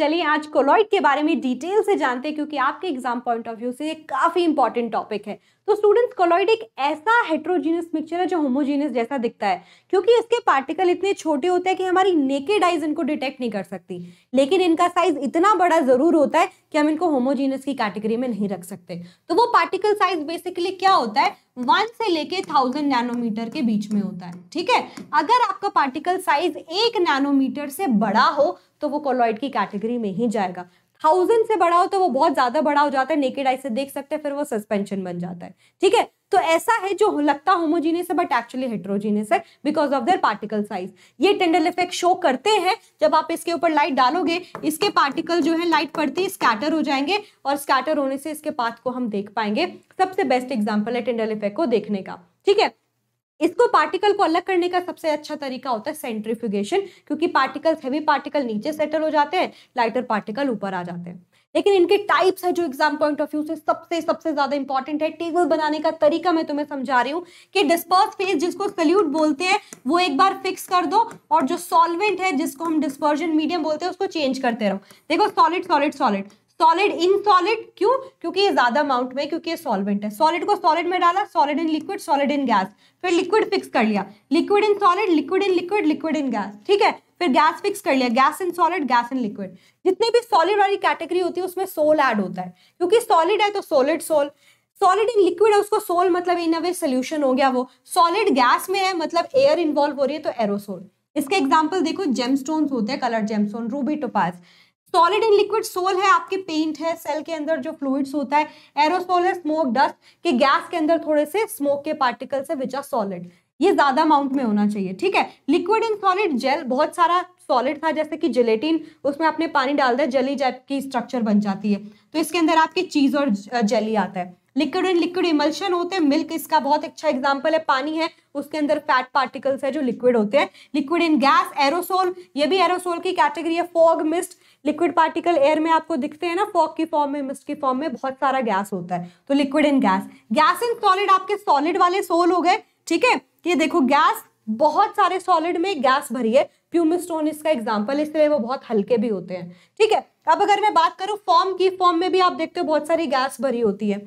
चलिए आज कोलॉइड के बारे में डिटेल से जानते हैं क्योंकि आपके एग्जाम पॉइंट ऑफ व्यू से ये काफ़ी इंपॉर्टेंट टॉपिक है तो स्टूडेंट्स कोलॉइड एक ऐसा हेट्रोजीनियस मिक्सचर है जो होमोजीनियस जैसा दिखता है क्योंकि इसके पार्टिकल इतने छोटे होते हैं कि हमारी नेकेड आइज इनको डिटेक्ट नहीं कर सकती लेकिन इनका साइज इतना बड़ा ज़रूर होता है कि हम इनको होमोजीनियस की कैटेगरी में नहीं रख सकते तो वो पार्टिकल साइज बेसिकली क्या होता है वन से लेके थाउजेंड नैनोमीटर के बीच में होता है ठीक है अगर आपका पार्टिकल साइज एक नैनोमीटर से बड़ा हो तो वो कोलॉइड की कैटेगरी में ही जाएगा थाउजेंड से बड़ा हो तो वो बहुत ज्यादा बड़ा हो जाता है नेकेड आई से देख सकते हैं फिर वो सस्पेंशन बन जाता है ठीक है तो ऐसा है जो लगता होमोजीनियस है बट एक्चुअली हेट्रोजीनियस है because of their particle size ये टेंडल इफेक्ट शो करते हैं जब आप इसके ऊपर लाइट डालोगे इसके पार्टिकल जो है लाइट पड़ती है स्कैटर हो जाएंगे और स्कैटर होने से इसके पाथ को हम देख पाएंगे सबसे बेस्ट एग्जाम्पल है टेंडल इफेक्ट को देखने का ठीक है इसको पार्टिकल को अलग करने का सबसे अच्छा तरीका होता है सेंट्रीफ्यूगेशन क्योंकि पार्टिकल्स हैवी पार्टिकल नीचे सेटल हो जाते हैं लाइटर पार्टिकल ऊपर आ जाते हैं लेकिन इनके टाइप्स है जो एग्जाम पॉइंट ऑफ व्यू से सबसे सबसे ज्यादा इंपॉर्टेंट है टेबल बनाने का तरीका मैं तुम्हें समझा रही हूँ कि डिस्पर्स फेज जिसको सल्यूट बोलते हैं वो एक बार फिक्स कर दो और जो सॉल्वेंट है जिसको हम डिस्पर्जन मीडियम बोलते हैं उसको चेंज करते रहो देखो solid solid solid solid in solid क्यों क्योंकि ये ज्यादा अमाउंट में क्योंकि ये सॉल्वेंट है सॉलिड को सॉलिड में डाला solid in liquid solid in gas फिर लिक्विड फिक्स कर लिया liquid in solid liquid in liquid liquid in gas ठीक है फिर गैस फिक्स कर लिया gas in solid gas in liquid जितनी भी सॉलिड वाली कैटेगरी होती है उसमें सोल एड होता है क्योंकि सॉलिड है तो solid sol solid in liquid है उसको सोल मतलब इन अवे सोल्यूशन हो गया वो सॉलिड गैस में है मतलब एयर इन्वॉल्व हो रही है तो एरोसोल इसके एग्जाम्पल देखो जेमस्टोन्स होते हैं colour gemstone ruby topaz solid and liquid sol है आपके पेंट है सेल के अंदर जो फ्लूड्स होता है एरोसोल है स्मोक डस्ट के गैस के अंदर थोड़े से स्मोक के पार्टिकल्स है विच आर सॉलिड ये ज्यादा अमाउंट में होना चाहिए ठीक है लिक्विड एंड सॉलिड जेल बहुत सारा सॉलिड था जैसे कि जिलेटिन उसमें आपने पानी डाल दिया जेली टाइप की स्ट्रक्चर बन जाती है तो इसके अंदर आपकी चीज और जेली आता है लिक्विड एंड लिक्विड इमल्शन होते हैं मिल्क इसका बहुत अच्छा एग्जाम्पल है पानी है उसके अंदर फैट पार्टिकल्स है जो लिक्विड होते हैं लिक्विड इन गैस एरोसोल ये भी एरोसोल की कैटेगरी है fog mist liquid particle air में आपको दिखते हैं ना फॉग की फॉर्म में मिस्ट की फॉर्म में बहुत सारा गैस होता है तो liquid in gas gas in solid आपके सॉलिड वाले सोल हो गए ठीक है ये देखो गैस बहुत सारे सॉलिड में गैस भरी है प्यूमिस्टोन इसका एग्जाम्पल इसलिए वो बहुत हल्के भी होते हैं ठीक है अब अगर मैं बात करूँ फॉर्म की फॉर्म में भी आप देखते हो बहुत सारी गैस भरी होती है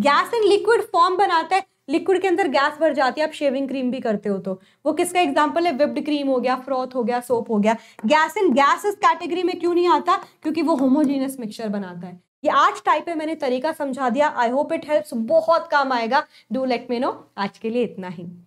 गैस एक लिक्विड फॉर्म बनाता है लिक्विड के अंदर गैस भर जाती है आप शेविंग क्रीम भी करते हो तो वो किसका एग्जाम्पल है विप्ड क्रीम हो गया फ्रॉथ हो गया सोप हो गया गैस इन गैस इस कैटेगरी में क्यों नहीं आता क्योंकि वो होमोजीनियस मिक्सचर बनाता है ये आठ टाइप है मैंने तरीका समझा दिया आई होप इट हेल्प्स बहुत काम आएगा डू लेट मे नो आज के लिए इतना ही